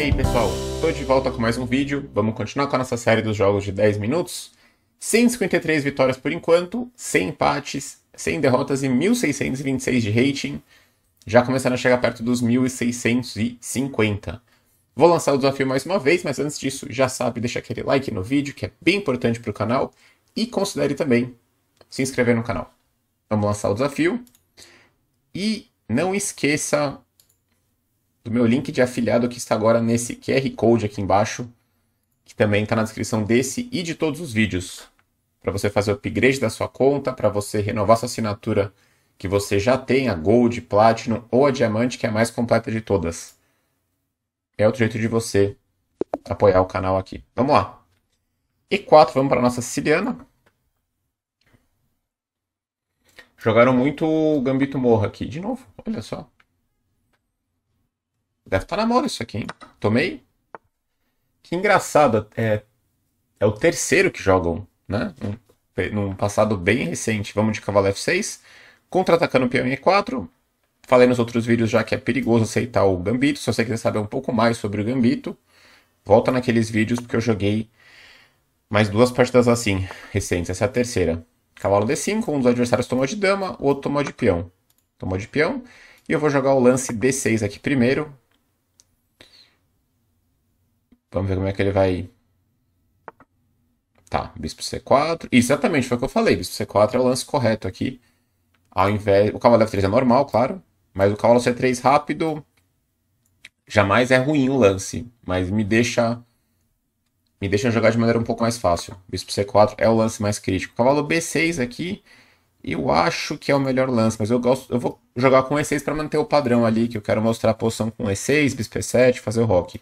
E aí pessoal, tô de volta com mais um vídeo, vamos continuar com a nossa série dos jogos de 10 minutos. 153 vitórias por enquanto, 100 empates, 100 derrotas e 1.626 de rating, já começando a chegar perto dos 1.650. Vou lançar o desafio mais uma vez, mas antes disso, já sabe, deixa aquele like no vídeo, que é bem importante para o canal, e considere também se inscrever no canal. Vamos lançar o desafio. E não esqueça do meu link de afiliado que está agora nesse QR Code aqui embaixo, que também está na descrição desse e de todos os vídeos. Para você fazer o upgrade da sua conta, para você renovar sua assinatura que você já tem, a Gold, Platinum ou a Diamante, que é a mais completa de todas. É outro jeito de você apoiar o canal aqui. Vamos lá. E 4, vamos para a nossa Siciliana. Jogaram muito Gambito Morra aqui. De novo, olha só. Deve estar tá na moda isso aqui, hein? Tomei. Que engraçado. É, é o terceiro que jogam, né? Num, num passado bem recente. Vamos de cavalo F6. Contra-atacando peão em E4. Falei nos outros vídeos já que é perigoso aceitar o gambito. Se você quiser saber um pouco mais sobre o gambito, volta naqueles vídeos porque eu joguei mais duas partidas assim, recentes. Essa é a terceira. Cavalo D5, um dos adversários tomou de dama, o outro tomou de peão. Tomou de peão. E eu vou jogar o lance D6 aqui primeiro, Vamos ver como é que ele vai. Tá, bispo c4. Exatamente, foi o que eu falei. Bispo c4 é o lance correto aqui. Ao invés. O cavalo f3 é normal, claro. Mas o cavalo c3 rápido. Jamais é ruim o lance. Mas me deixa. Me deixa jogar de maneira um pouco mais fácil. Bispo c4 é o lance mais crítico. Cavalo b6 aqui. Eu acho que é o melhor lance, mas eu gosto, eu vou jogar com E6 para manter o padrão ali, que eu quero mostrar a posição com E6, bispo E7, fazer o rock.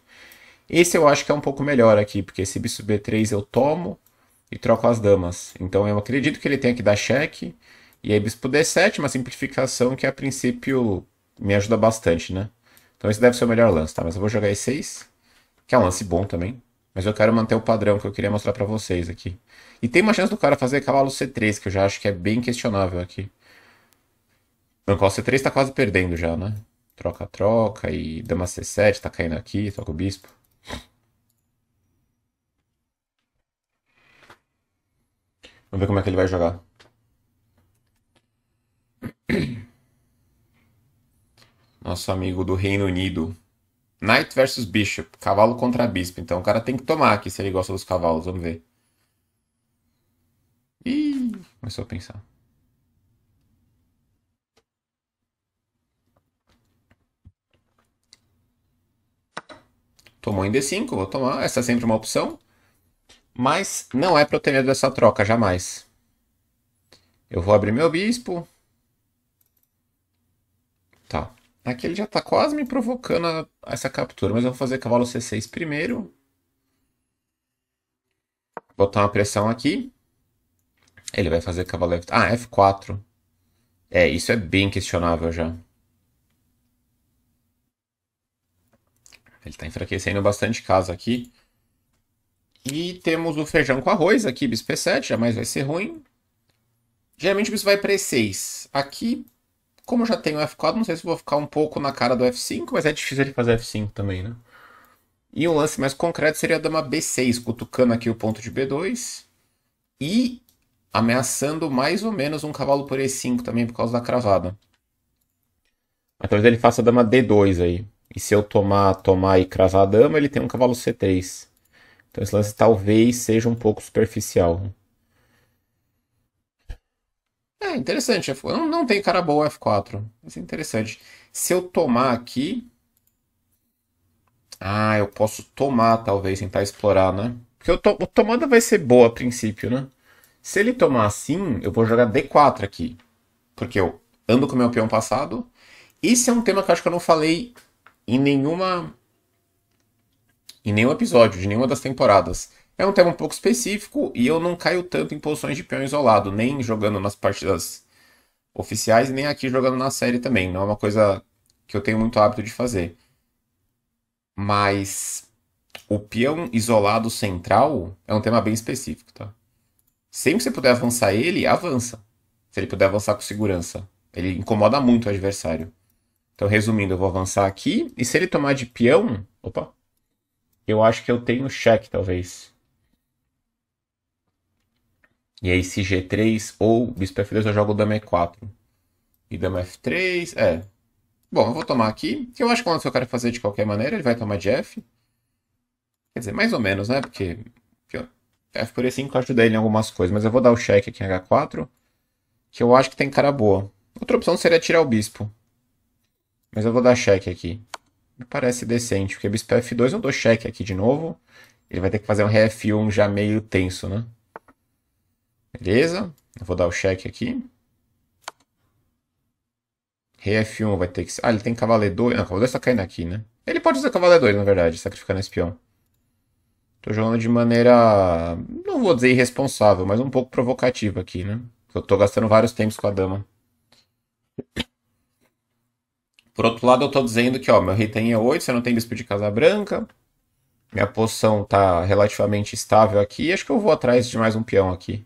Esse eu acho que é um pouco melhor aqui, porque esse bispo b3 eu tomo e troco as damas. Então eu acredito que ele tenha que dar cheque. E aí bispo d7, uma simplificação que a princípio me ajuda bastante, né? Então esse deve ser o melhor lance, tá? Mas eu vou jogar e6, que é um lance bom também. Mas eu quero manter o padrão que eu queria mostrar pra vocês aqui. E tem uma chance do cara fazer cavalo c3, que eu já acho que é bem questionável aqui. O cavalo c3 tá quase perdendo já, né? Troca-troca e dama c7 tá caindo aqui, troca o bispo. Vamos ver como é que ele vai jogar. Nosso amigo do Reino Unido. Knight versus Bishop. Cavalo contra Bispo. Então o cara tem que tomar aqui se ele gosta dos cavalos. Vamos ver. Ih, começou a pensar. Tomou em D5, vou tomar. Essa é sempre uma opção. Mas não é para eu ter medo dessa troca, jamais. Eu vou abrir meu bispo. Tá. Aqui ele já está quase me provocando a, a essa captura, mas eu vou fazer cavalo C6 primeiro. Botar uma pressão aqui. Ele vai fazer cavalo F... Ah, F4. É, isso é bem questionável já. Ele está enfraquecendo bastante casa aqui. E temos o feijão com arroz, aqui bis P7, jamais vai ser ruim. Geralmente o bispo vai para E6. Aqui, como já tenho F4, não sei se vou ficar um pouco na cara do F5, mas é difícil ele fazer F5 também, né? E um lance mais concreto seria a dama B6, cutucando aqui o ponto de B2. E ameaçando mais ou menos um cavalo por E5 também por causa da cravada. Mas talvez ele faça a dama D2 aí. E se eu tomar, tomar e cravar a dama, ele tem um cavalo C3. Então esse lance talvez seja um pouco superficial. Né? É interessante, não, não tem cara boa F4. Mas é interessante. Se eu tomar aqui. Ah, eu posso tomar, talvez, tentar explorar, né? Porque eu to... tomada vai ser boa a princípio, né? Se ele tomar assim, eu vou jogar D4 aqui. Porque eu ando com meu peão passado. Isso é um tema que eu acho que eu não falei em nenhuma em nenhum episódio de nenhuma das temporadas. É um tema um pouco específico e eu não caio tanto em posições de peão isolado, nem jogando nas partidas oficiais, nem aqui jogando na série também. Não é uma coisa que eu tenho muito hábito de fazer. Mas o peão isolado central é um tema bem específico, tá? Sempre que você puder avançar ele, avança. Se ele puder avançar com segurança. Ele incomoda muito o adversário. Então, resumindo, eu vou avançar aqui. E se ele tomar de peão. Opa! Eu acho que eu tenho cheque, talvez. E aí, se G3 ou bispo F2, eu jogo dama E4. E dama F3, é. Bom, eu vou tomar aqui, eu acho que é o eu quero fazer de qualquer maneira, ele vai tomar de F. Quer dizer, mais ou menos, né? Porque F por E5 ajuda ele em algumas coisas, mas eu vou dar o cheque aqui em H4, que eu acho que tem cara boa. Outra opção seria tirar o bispo. Mas eu vou dar cheque aqui. Me parece decente, porque bispo F2 eu dou cheque aqui de novo. Ele vai ter que fazer um Rf1 já meio tenso, né? Beleza? Eu vou dar o cheque aqui. Rei F1 vai ter que... Ah, ele tem cavaleiro 2. Não, cavaleiro 2 tá caindo aqui, né? Ele pode usar cavaleiro 2, na verdade, sacrificando espião. Tô jogando de maneira... Não vou dizer irresponsável, mas um pouco provocativa aqui, né? Eu tô gastando vários tempos com a dama. Por outro lado, eu tô dizendo que, ó, meu rei tem E8, é você não tem bispo de casa branca. Minha posição tá relativamente estável aqui. Acho que eu vou atrás de mais um peão aqui.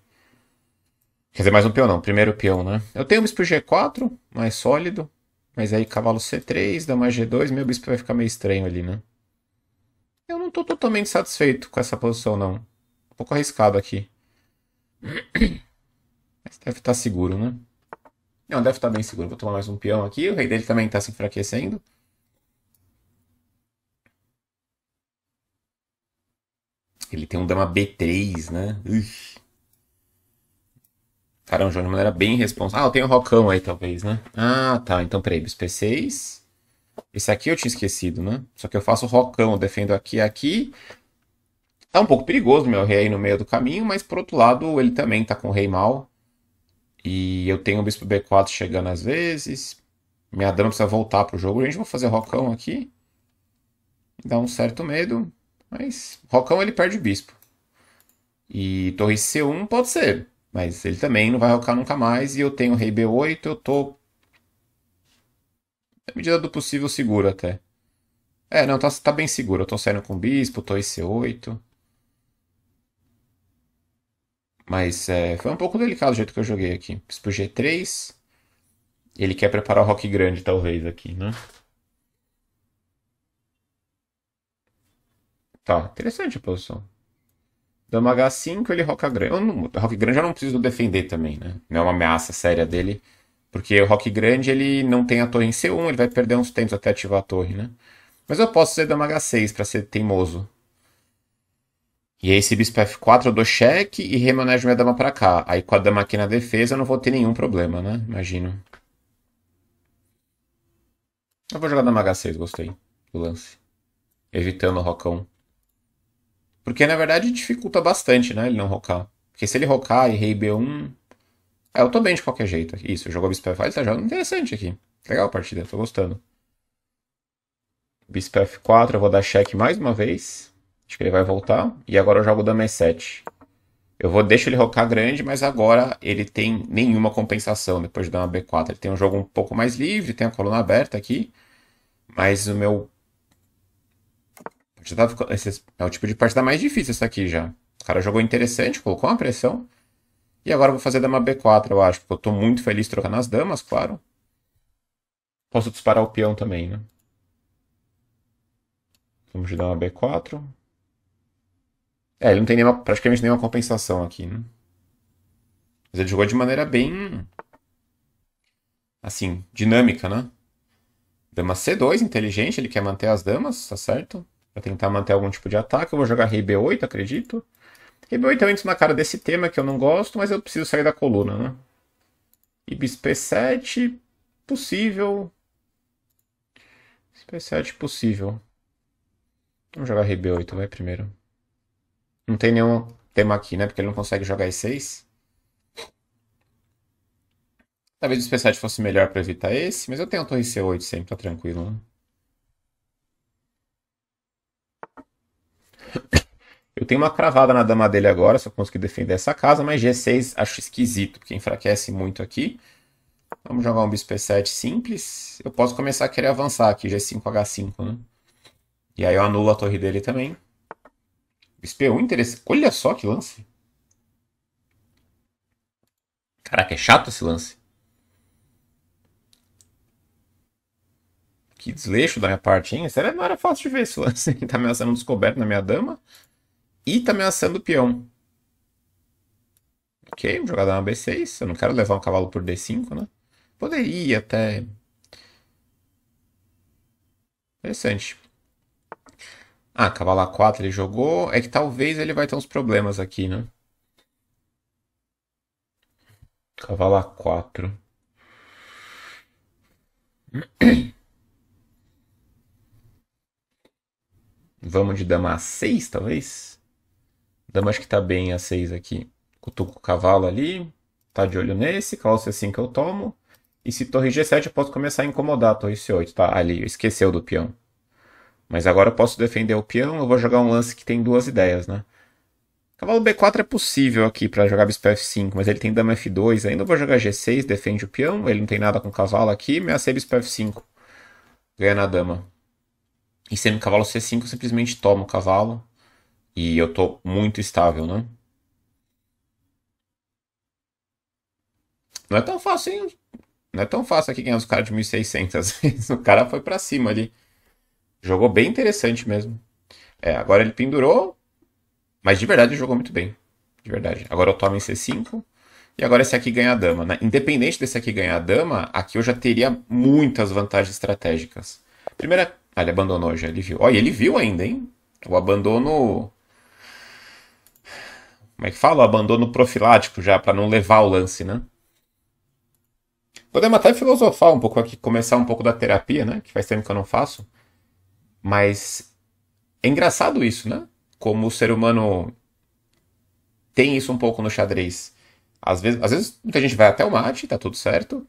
Quer dizer, mais um peão não, primeiro peão, né? Eu tenho um bispo G4, mais sólido. Mas aí cavalo C3, dama G2, meu bispo vai ficar meio estranho ali, né? Eu não tô totalmente satisfeito com essa posição, não. Um pouco arriscado aqui. Mas deve estar tá seguro, né? Não, deve estar tá bem seguro. Vou tomar mais um peão aqui. O rei dele também está se enfraquecendo. Ele tem um dama B3, né? Ixi. Carão de maneira bem responsável. Ah, eu tenho o um Rocão aí, talvez, né? Ah, tá. Então, peraí. Bispo P6. Esse aqui eu tinha esquecido, né? Só que eu faço o Rocão. Eu defendo aqui e aqui. Tá um pouco perigoso meu rei aí no meio do caminho, mas por outro lado, ele também tá com o rei mal. E eu tenho o bispo B4 chegando às vezes. Minha dama precisa voltar pro jogo. A gente vai fazer rocão aqui. Dá um certo medo. Mas rocão ele perde o bispo. E torre C1 pode ser. Mas ele também não vai rocar nunca mais. E eu tenho rei B8. Eu tô... Na medida do possível seguro até. É, não, tá, tá bem seguro. Eu tô saindo com bispo, torre C8. Mas é, foi um pouco delicado o jeito que eu joguei aqui. Fiz G3. Ele quer preparar o Rock Grande, talvez, aqui, né? Tá, interessante a posição. Dama H5, ele roca grande. Não, rock grande eu não preciso defender também, né? Não é uma ameaça séria dele. Porque o rock grande, ele não tem a torre em C1, ele vai perder uns tempos até ativar a torre, né? Mas eu posso ser Dama H6 pra ser teimoso. E aí se bispo f4 eu dou cheque e remanejo minha dama para cá. Aí com a dama aqui na defesa eu não vou ter nenhum problema, né? Imagino. Eu vou jogar dama h6, gostei do lance. Evitando o rocão. Porque na verdade dificulta bastante, né? Ele não rocar. Porque se ele rocar e rei b1... É, eu tô bem de qualquer jeito. Isso, jogou bispo f4, ele tá jogando interessante aqui. Legal a partida, tô gostando. Bispo f4, eu vou dar cheque mais uma vez. Acho que ele vai voltar. E agora eu jogo Dama E7. Eu vou deixar ele rocar grande, mas agora ele tem nenhuma compensação depois de dar uma B4. Ele tem um jogo um pouco mais livre, tem a coluna aberta aqui. Mas o meu. Já tá Esse é o tipo de partida mais difícil essa aqui já. O cara jogou interessante, colocou uma pressão. E agora eu vou fazer dama B4, eu acho, porque eu estou muito feliz trocando as damas, claro. Posso disparar o peão também, né? Vamos dar uma B4. É, ele não tem nenhuma, praticamente nenhuma compensação aqui, né? Mas ele jogou de maneira bem. Assim, dinâmica, né? Dama C2, inteligente, ele quer manter as damas, tá certo? Pra tentar manter algum tipo de ataque. Eu vou jogar rei B8, acredito. Rei B8 eu entro na cara desse tema que eu não gosto, mas eu preciso sair da coluna, né? E bispo P7, possível. Bispo P7, possível. Vamos jogar rei B8, vai primeiro. Não tem nenhum tema aqui, né? Porque ele não consegue jogar E6. Talvez o especial fosse melhor para evitar esse, mas eu tenho a torre C8 sempre, tá tranquilo, né? Eu tenho uma cravada na dama dele agora, se eu conseguir defender essa casa, mas G6 acho esquisito, porque enfraquece muito aqui. Vamos jogar um bispo E7 simples. Eu posso começar a querer avançar aqui, G5, H5, né? E aí eu anulo a torre dele também um interessante. Olha só que lance. Caraca, é chato esse lance. Que desleixo da minha parte, hein? Sério, não era fácil de ver esse lance. Ele tá ameaçando descoberto na minha dama. E tá ameaçando o peão. Ok, vou jogar B6. É Eu não quero levar um cavalo por D5, né? Poderia até... Interessante. Ah, Kabbalah 4 ele jogou. É que talvez ele vai ter uns problemas aqui, né? Kabbalah 4. Vamos de dama a 6, talvez? Dama acho que tá bem a 6 aqui. Cutuco o cavalo ali. Tá de olho nesse. Cavalo C5 é assim eu tomo. E se torre G7 eu posso começar a incomodar a torre C8. Tá, ali, esqueceu do peão. Mas agora eu posso defender o peão, eu vou jogar um lance que tem duas ideias, né? Cavalo B4 é possível aqui para jogar bispo F5, mas ele tem dama F2, ainda vou jogar G6, defende o peão, ele não tem nada com o cavalo aqui, Me ameacei é bispo F5. Ganha na dama. E sendo cavalo C5, eu simplesmente tomo o cavalo. E eu tô muito estável, né? Não é tão fácil, hein? Não é tão fácil aqui ganhar os caras de 1600. o cara foi para cima ali. Jogou bem interessante mesmo. É, agora ele pendurou, mas de verdade jogou muito bem. De verdade. Agora eu tomo em C5. E agora esse aqui ganha a dama. Né? Independente desse aqui ganhar a dama, aqui eu já teria muitas vantagens estratégicas. Primeira. Ah, ele abandonou já, ele viu. Olha, ele viu ainda, hein? O abandono. Como é que fala? O abandono profilático já, para não levar o lance, né? Podemos até filosofar um pouco aqui, começar um pouco da terapia, né? Que faz tempo que eu não faço. Mas é engraçado isso, né? Como o ser humano tem isso um pouco no xadrez. Às vezes, às vezes muita gente vai até o mate, tá tudo certo.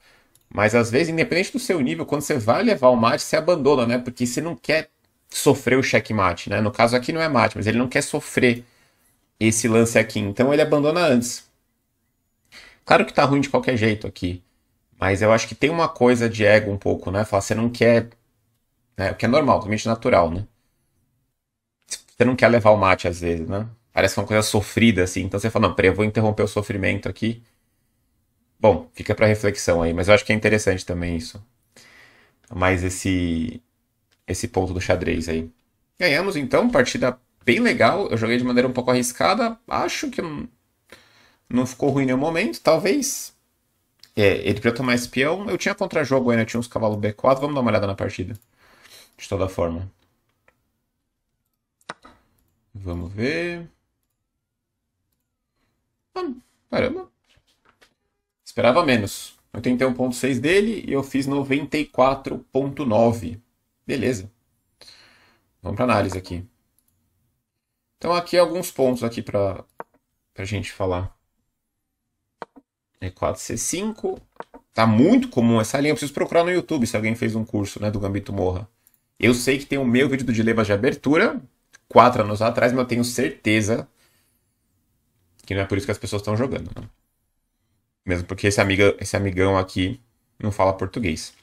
Mas às vezes, independente do seu nível, quando você vai levar o mate, você abandona, né? Porque você não quer sofrer o checkmate, né? No caso aqui não é mate, mas ele não quer sofrer esse lance aqui. Então ele abandona antes. Claro que tá ruim de qualquer jeito aqui. Mas eu acho que tem uma coisa de ego um pouco, né? Falar, você não quer né? O que é normal, totalmente natural, né? Você não quer levar o mate às vezes, né? Parece é uma coisa sofrida, assim. Então você fala, não, peraí, eu vou interromper o sofrimento aqui. Bom, fica para reflexão aí, mas eu acho que é interessante também isso. Mais esse esse ponto do xadrez aí. Ganhamos então, partida bem legal. Eu joguei de maneira um pouco arriscada. Acho que não ficou ruim em nenhum momento, talvez. É, ele podia tomar espião. Eu tinha contra-jogo ainda, tinha uns cavalos B4. Vamos dar uma olhada na partida de toda forma. Vamos ver. Ah, caramba. Esperava menos. 81.6 dele e eu fiz 94.9. Beleza. Vamos para análise aqui. Então aqui alguns pontos aqui para a gente falar. E4C5. É tá muito comum essa linha. Eu preciso procurar no YouTube se alguém fez um curso né, do Gambito Morra. Eu sei que tem o meu vídeo do Dilemas de abertura, quatro anos atrás, mas eu tenho certeza que não é por isso que as pessoas estão jogando. Né? Mesmo porque esse, amiga, esse amigão aqui não fala português.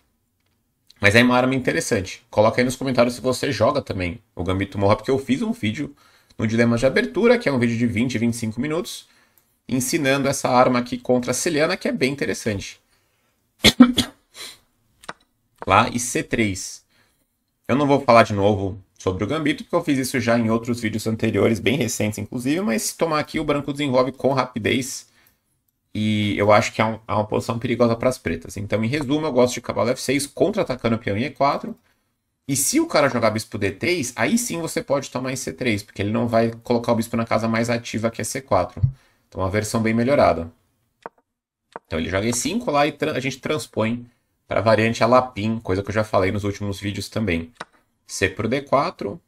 Mas é uma arma interessante. Coloca aí nos comentários se você joga também o Gambito Morra, porque eu fiz um vídeo no Dilemas de Abertura, que é um vídeo de 20, 25 minutos, ensinando essa arma aqui contra a Celiana, que é bem interessante. Lá e C3. Eu não vou falar de novo sobre o gambito, porque eu fiz isso já em outros vídeos anteriores, bem recentes inclusive, mas se tomar aqui o branco desenvolve com rapidez e eu acho que é, um, é uma posição perigosa para as pretas. Então, em resumo, eu gosto de cavalo F6 contra-atacando o peão em E4. E se o cara jogar bispo D3, aí sim você pode tomar em C3, porque ele não vai colocar o bispo na casa mais ativa que é C4. Então, é uma versão bem melhorada. Então, ele joga E5 lá e a gente transpõe para a variante Alapim, coisa que eu já falei nos últimos vídeos também. C para o D4.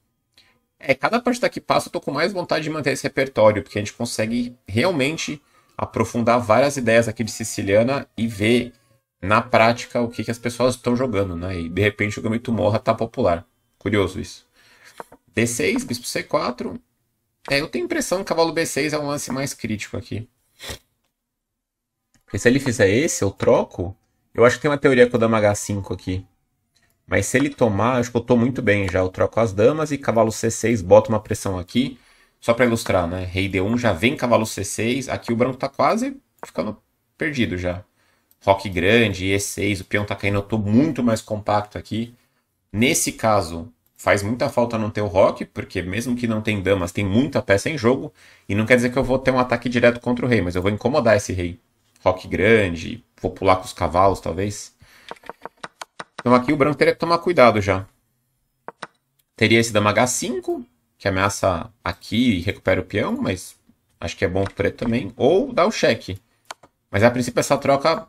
É, cada partida que passa eu estou com mais vontade de manter esse repertório, porque a gente consegue realmente aprofundar várias ideias aqui de siciliana e ver na prática o que, que as pessoas estão jogando, né? E de repente o gambito Morra tá popular. Curioso isso. D6, bispo C4. É, eu tenho a impressão que o cavalo B6 é um lance mais crítico aqui. Porque se ele fizer esse, eu troco. Eu acho que tem uma teoria com a dama H5 aqui. Mas se ele tomar, acho que eu estou muito bem já. Eu troco as damas e cavalo C6, boto uma pressão aqui. Só para ilustrar, né? Rei D1 já vem cavalo C6. Aqui o branco está quase ficando perdido já. Rock grande, E6, o peão está caindo. Eu estou muito mais compacto aqui. Nesse caso, faz muita falta não ter o rock, porque mesmo que não tem damas, tem muita peça em jogo. E não quer dizer que eu vou ter um ataque direto contra o rei, mas eu vou incomodar esse rei rock grande, vou pular com os cavalos, talvez. Então aqui o branco teria que tomar cuidado já. Teria esse dama H5, que ameaça aqui e recupera o peão, mas acho que é bom o preto também. Ou dá o cheque. Mas a princípio essa troca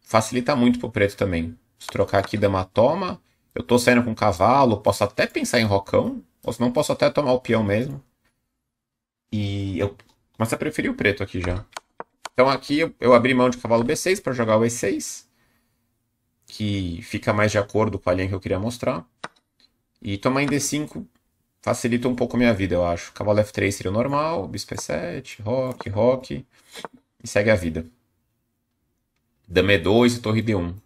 facilita muito pro preto também. Se trocar aqui dama toma, eu tô saindo com cavalo, posso até pensar em rocão, ou senão não posso até tomar o peão mesmo. E eu... Mas eu preferi o preto aqui já. Então aqui eu abri mão de cavalo B6 para jogar o E6, que fica mais de acordo com a linha que eu queria mostrar. E tomar em D5 facilita um pouco a minha vida, eu acho. Cavalo F3 seria o normal, bispo E7, rock, rock, e segue a vida. Dama E2 e torre D1.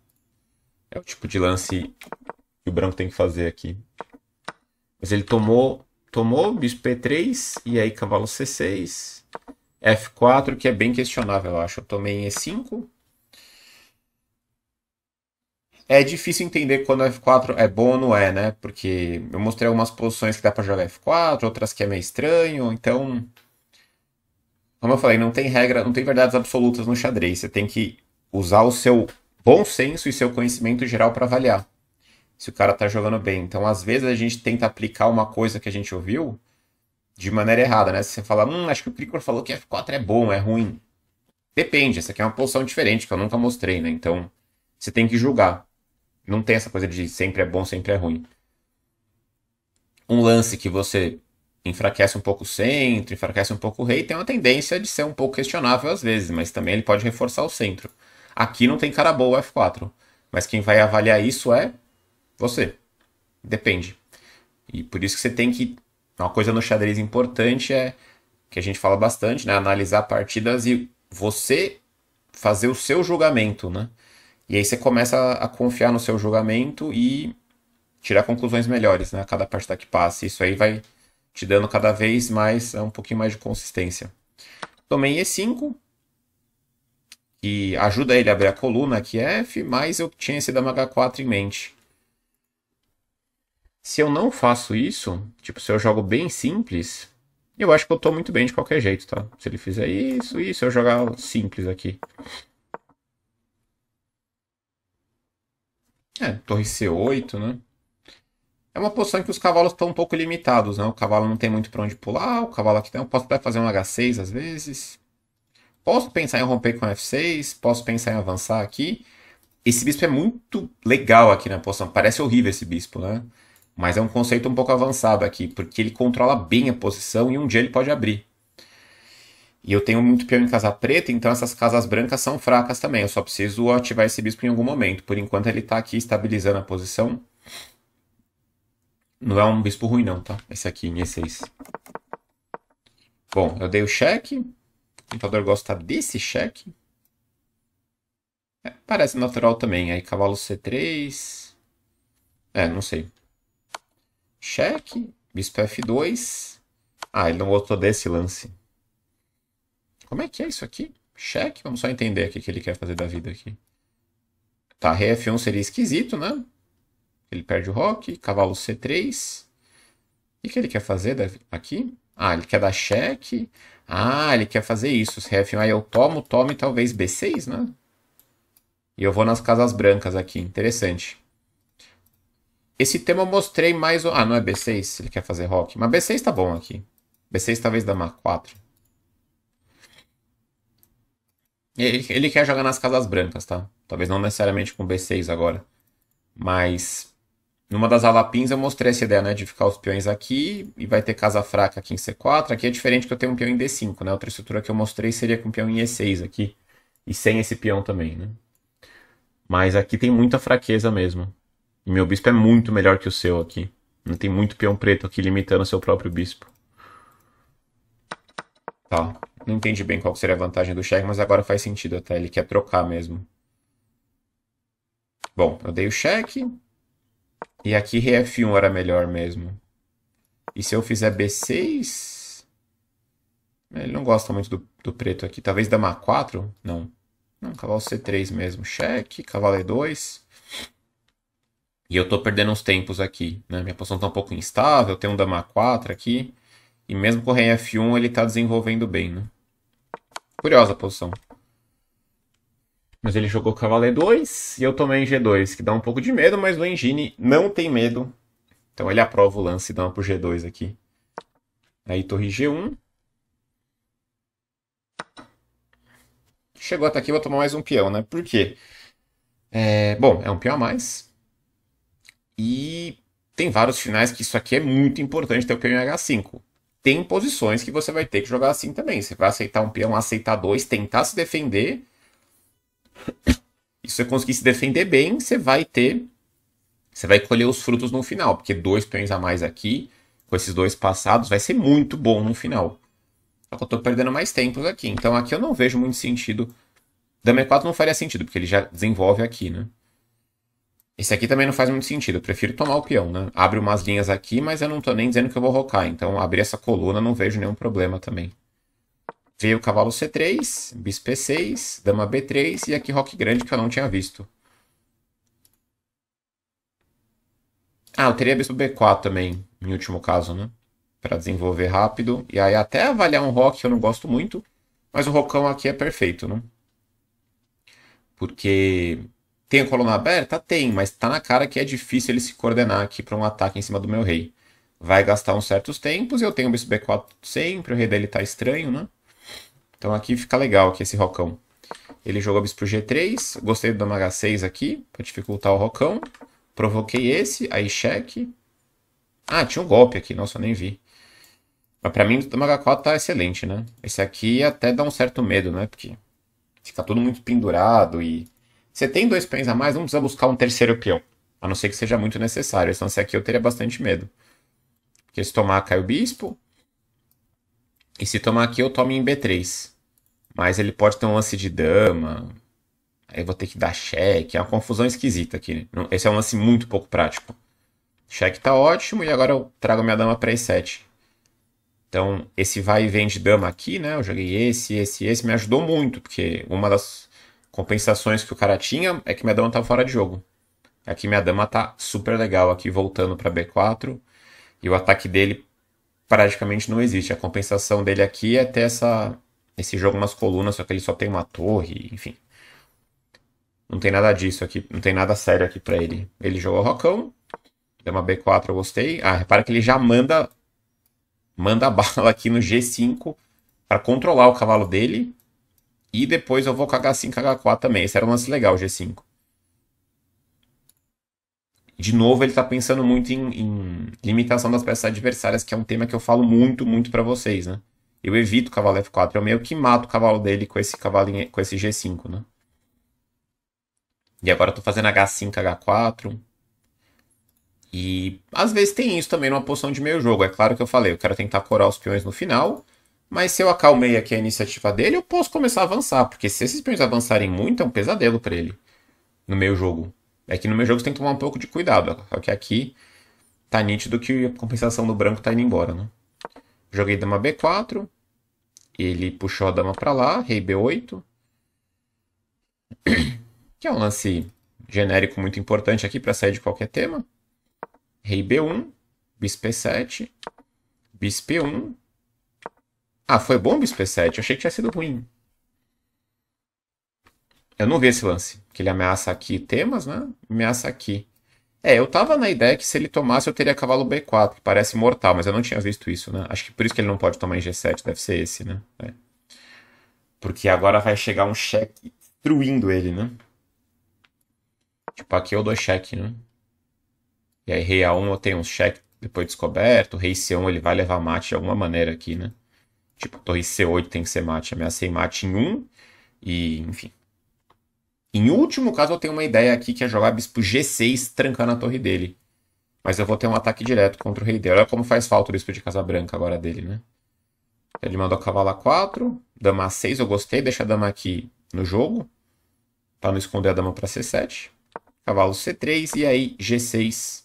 É o tipo de lance que o branco tem que fazer aqui. Mas ele tomou, tomou bispo E3 e aí cavalo C6 F4, que é bem questionável, eu acho. Eu tomei em E5. É difícil entender quando F4 é bom ou não é, né? Porque eu mostrei algumas posições que dá para jogar F4, outras que é meio estranho, então... Como eu falei, não tem regra, não tem verdades absolutas no xadrez. Você tem que usar o seu bom senso e seu conhecimento geral para avaliar se o cara tá jogando bem. Então, às vezes a gente tenta aplicar uma coisa que a gente ouviu, de maneira errada, né? Se você falar, hum, acho que o Cricor falou que F4 é bom, é ruim. Depende, essa aqui é uma posição diferente que eu nunca mostrei, né? Então, você tem que julgar. Não tem essa coisa de sempre é bom, sempre é ruim. Um lance que você enfraquece um pouco o centro, enfraquece um pouco o rei, tem uma tendência de ser um pouco questionável às vezes, mas também ele pode reforçar o centro. Aqui não tem cara boa o F4, mas quem vai avaliar isso é você. Depende. E por isso que você tem que uma coisa no xadrez importante é que a gente fala bastante, né? Analisar partidas e você fazer o seu julgamento, né? E aí você começa a confiar no seu julgamento e tirar conclusões melhores, né? Cada partida que passa. Isso aí vai te dando cada vez mais né, um pouquinho mais de consistência. Tomei E5, que ajuda ele a abrir a coluna aqui é F, mas eu tinha esse dama H4 em mente. Se eu não faço isso, tipo, se eu jogo bem simples, eu acho que eu tô muito bem de qualquer jeito, tá? Se ele fizer isso, isso, eu jogar simples aqui. É, torre C8, né? É uma posição em que os cavalos estão um pouco limitados, né? O cavalo não tem muito para onde pular, o cavalo aqui tem. Eu posso até fazer um H6 às vezes. Posso pensar em romper com F6, posso pensar em avançar aqui. Esse bispo é muito legal aqui na posição. Parece horrível esse bispo, né? Mas é um conceito um pouco avançado aqui, porque ele controla bem a posição e um dia ele pode abrir. E eu tenho muito peão em casa preta, então essas casas brancas são fracas também. Eu só preciso ativar esse bispo em algum momento. Por enquanto ele está aqui estabilizando a posição. Não é um bispo ruim não, tá? Esse aqui em E6. Bom, eu dei o cheque. O tentador gosta desse cheque. É, parece natural também. Aí cavalo C3. É, não sei. Cheque. Bispo F2. Ah, ele não botou desse lance. Como é que é isso aqui? Cheque. Vamos só entender o que ele quer fazer da vida aqui. Tá, rei F1 seria esquisito, né? Ele perde o rock. Cavalo C3. O que ele quer fazer aqui? Ah, ele quer dar cheque. Ah, ele quer fazer isso. Se F1 aí eu tomo, tome talvez B6, né? E eu vou nas casas brancas aqui. Interessante. Esse tema eu mostrei mais... Ah, não é B6, ele quer fazer rock. Mas B6 tá bom aqui. B6 talvez dá 4. Ele, ele, quer jogar nas casas brancas, tá? Talvez não necessariamente com B6 agora. Mas numa das alapins eu mostrei essa ideia, né? De ficar os peões aqui e vai ter casa fraca aqui em C4. Aqui é diferente que eu tenho um peão em D5, né? Outra estrutura que eu mostrei seria com um peão em E6 aqui. E sem esse peão também, né? Mas aqui tem muita fraqueza mesmo. Meu bispo é muito melhor que o seu aqui. Não tem muito peão preto aqui limitando o seu próprio bispo. Tá. Não entendi bem qual seria a vantagem do cheque, mas agora faz sentido até. Ele quer trocar mesmo. Bom, eu dei o cheque. E aqui f 1 era melhor mesmo. E se eu fizer B6... É, ele não gosta muito do, do preto aqui. Talvez dama A4? Não. Não, cavalo C3 mesmo. Cheque, cavalo E2. E eu tô perdendo uns tempos aqui, né? Minha posição tá um pouco instável, tem um dama 4 aqui. E mesmo com o rei F1 ele tá desenvolvendo bem, né? Curiosa a posição. Mas ele jogou cavaleiro 2 e eu tomei em G2, que dá um pouco de medo, mas o Engine não tem medo. Então ele aprova o lance e dá uma pro G2 aqui. Aí torre G1. Chegou até aqui, vou tomar mais um peão, né? Por quê? É, bom, é um peão a mais. E tem vários finais que isso aqui é muito importante ter o peão em H5. Tem posições que você vai ter que jogar assim também. Você vai aceitar um peão, aceitar dois, tentar se defender. E se você conseguir se defender bem, você vai ter. Você vai colher os frutos no final. Porque dois peões a mais aqui, com esses dois passados, vai ser muito bom no final. Só que eu estou perdendo mais tempos aqui. Então aqui eu não vejo muito sentido. Dama E4 não faria sentido, porque ele já desenvolve aqui, né? Esse aqui também não faz muito sentido, eu prefiro tomar o peão, né? Abre umas linhas aqui, mas eu não tô nem dizendo que eu vou rocar, então abrir essa coluna não vejo nenhum problema também. Veio o cavalo C3, bispo E6, dama B3 e aqui roque grande que eu não tinha visto. Ah, eu teria bispo B4 também, em último caso, né? Para desenvolver rápido. E aí até avaliar um rock eu não gosto muito, mas o rocão aqui é perfeito, né? Porque tem a coluna aberta? Tem, mas tá na cara que é difícil ele se coordenar aqui para um ataque em cima do meu rei. Vai gastar uns certos tempos, e eu tenho o bispo b4 sempre, o rei dele tá estranho, né? Então aqui fica legal aqui esse rocão. Ele jogou bispo g3, gostei do dama h6 aqui, para dificultar o rocão. Provoquei esse, aí cheque. Ah, tinha um golpe aqui, nossa, eu nem vi. Mas pra mim o dama h4 tá excelente, né? Esse aqui até dá um certo medo, né? Porque fica tudo muito pendurado e você tem dois peões a mais, não precisa buscar um terceiro peão. A não ser que seja muito necessário. Esse se aqui eu teria bastante medo. Porque se tomar, cai o bispo. E se tomar aqui, eu tomo em B3. Mas ele pode ter um lance de dama. Aí eu vou ter que dar cheque. É uma confusão esquisita aqui. Né? Esse é um lance muito pouco prático. Cheque tá ótimo. E agora eu trago minha dama para E7. Então, esse vai e vem de dama aqui, né? Eu joguei esse, esse esse. Me ajudou muito. Porque uma das compensações que o cara tinha é que minha dama tá fora de jogo. Aqui é minha dama tá super legal aqui voltando para B4 e o ataque dele praticamente não existe. A compensação dele aqui é ter essa esse jogo nas colunas, só que ele só tem uma torre, enfim. Não tem nada disso aqui, não tem nada sério aqui para ele. Ele jogou rocão, dama B4 eu gostei. Ah, repara que ele já manda manda a bala aqui no G5 para controlar o cavalo dele e depois eu vou com H5 H4 também. Esse era um lance legal, G5. De novo, ele está pensando muito em, em, limitação das peças adversárias, que é um tema que eu falo muito, muito para vocês, né? Eu evito o cavalo F4, eu é meio que mato o cavalo dele com esse cavalinho, com esse G5, né? E agora eu tô fazendo H5, H4. E às vezes tem isso também numa posição de meio jogo. É claro que eu falei, eu quero tentar corar os peões no final. Mas se eu acalmei aqui a iniciativa dele, eu posso começar a avançar. Porque se esses peões avançarem muito, é um pesadelo para ele. No meu jogo. É que no meu jogo você tem que tomar um pouco de cuidado. Só que aqui tá nítido que a compensação do branco tá indo embora, né? Joguei dama B4. Ele puxou a dama para lá. Rei B8. Que é um lance genérico muito importante aqui para sair de qualquer tema. Rei B1. Bispo p 7 Bispo p 1 ah, foi bom o bispo E7. Eu achei que tinha sido ruim. Eu não vi esse lance. Que ele ameaça aqui temas, né? Ameaça aqui. É, eu tava na ideia que se ele tomasse eu teria cavalo B4, que parece mortal, mas eu não tinha visto isso, né? Acho que por isso que ele não pode tomar em G7, deve ser esse, né? É. Porque agora vai chegar um cheque destruindo ele, né? Tipo, aqui eu dou cheque, né? E aí rei A1 eu tenho um cheque depois descoberto, rei C1 ele vai levar mate de alguma maneira aqui, né? Tipo, torre C8 tem que ser mate, ameacei mate em 1 um, e enfim. Em último caso, eu tenho uma ideia aqui que é jogar bispo G6 trancando a torre dele. Mas eu vou ter um ataque direto contra o rei dele. Olha como faz falta o bispo de Casa Branca agora dele, né? Ele mandou cavalo A4, dama A6, eu gostei, deixa a dama aqui no jogo. Pra não esconder a dama para C7. Cavalo C3 e aí G6.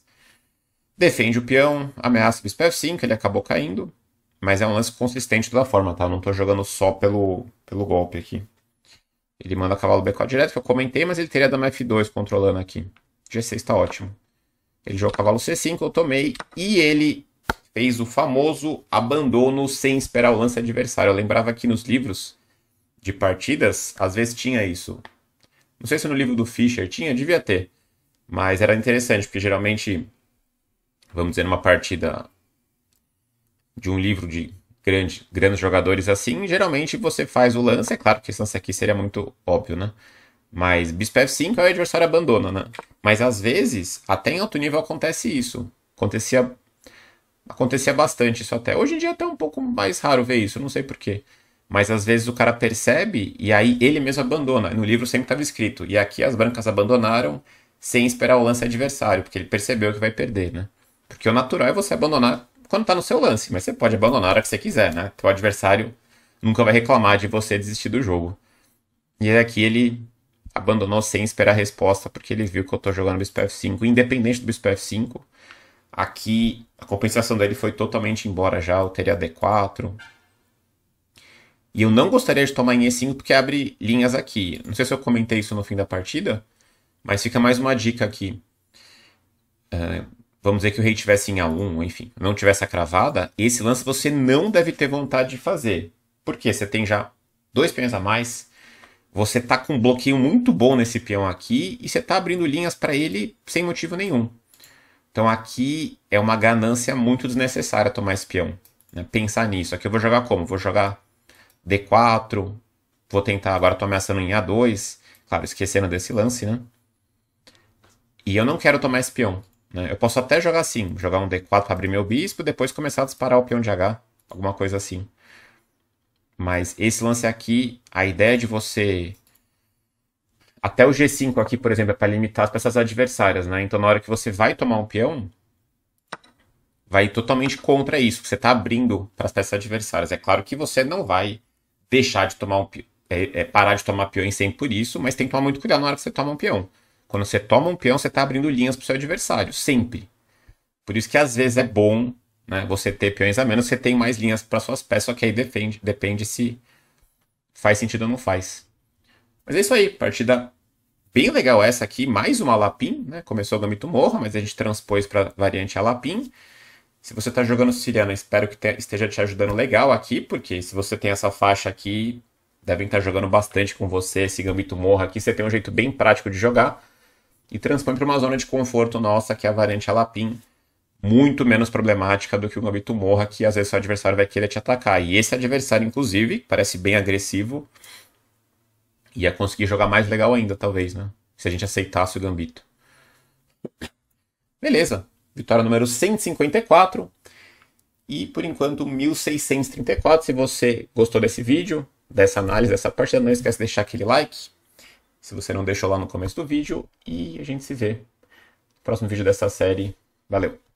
Defende o peão, ameaça o bispo F5, ele acabou caindo. Mas é um lance consistente de toda forma, tá? Eu não tô jogando só pelo, pelo golpe aqui. Ele manda cavalo B4 direto, que eu comentei, mas ele teria dama F2 controlando aqui. G6 tá ótimo. Ele jogou cavalo C5, eu tomei. E ele fez o famoso abandono sem esperar o lance adversário. Eu lembrava que nos livros de partidas, às vezes tinha isso. Não sei se no livro do Fischer tinha, devia ter. Mas era interessante, porque geralmente, vamos dizer, numa partida de um livro de grande, grandes jogadores assim, geralmente você faz o lance, é claro que esse lance aqui seria muito óbvio, né? Mas Bispo F5 é o adversário abandona, né? Mas às vezes, até em alto nível acontece isso. Acontecia acontecia bastante isso até. Hoje em dia é até um pouco mais raro ver isso, não sei porquê. Mas às vezes o cara percebe e aí ele mesmo abandona. No livro sempre estava escrito. E aqui as brancas abandonaram sem esperar o lance adversário, porque ele percebeu que vai perder, né? Porque o natural é você abandonar quando tá no seu lance, mas você pode abandonar a hora que você quiser, né? O adversário nunca vai reclamar de você desistir do jogo. E aqui é ele abandonou sem esperar a resposta, porque ele viu que eu tô jogando bispo F5, independente do bispo F5. Aqui a compensação dele foi totalmente embora já, eu teria D4. E eu não gostaria de tomar em E5 porque abre linhas aqui. Não sei se eu comentei isso no fim da partida, mas fica mais uma dica aqui. Uh, vamos dizer que o rei tivesse em A1, enfim, não tivesse a cravada, esse lance você não deve ter vontade de fazer. Porque você tem já dois peões a mais, você tá com um bloqueio muito bom nesse peão aqui e você tá abrindo linhas para ele sem motivo nenhum. Então aqui é uma ganância muito desnecessária tomar esse peão. Né? Pensar nisso. Aqui eu vou jogar como? Vou jogar D4, vou tentar agora, tô ameaçando em A2, claro, esquecendo desse lance, né? E eu não quero tomar esse peão. Né? Eu posso até jogar assim, jogar um D4 para abrir meu bispo, depois começar a disparar o peão de H, alguma coisa assim. Mas esse lance aqui, a ideia de você. Até o G5 aqui, por exemplo, é para limitar as peças adversárias, né? Então na hora que você vai tomar um peão, vai totalmente contra isso. Você está abrindo para as peças adversárias. É claro que você não vai deixar de tomar um é, é, parar de tomar peões sem por isso, mas tem que tomar muito cuidado na hora que você toma um peão. Quando você toma um peão, você está abrindo linhas para o seu adversário, sempre. Por isso que às vezes é bom né, você ter peões a menos, você tem mais linhas para suas peças, só que aí depende, depende se faz sentido ou não faz. Mas é isso aí, partida bem legal essa aqui, mais uma Alapim, né? Começou o Gambito Morra, mas a gente transpôs para variante Alapim. Se você está jogando Siciliano, espero que te, esteja te ajudando legal aqui, porque se você tem essa faixa aqui, devem estar tá jogando bastante com você esse Gambito Morra aqui. Você tem um jeito bem prático de jogar e transpõe para uma zona de conforto nossa, que é a variante Alapim, muito menos problemática do que o Gambito Morra, que às vezes o adversário vai querer te atacar. E esse adversário, inclusive, parece bem agressivo, ia conseguir jogar mais legal ainda, talvez, né? Se a gente aceitasse o Gambito. Beleza, vitória número 154. E por enquanto, 1634. Se você gostou desse vídeo, dessa análise, dessa partida, não esquece de deixar aquele like se você não deixou lá no começo do vídeo. E a gente se vê no próximo vídeo dessa série. Valeu!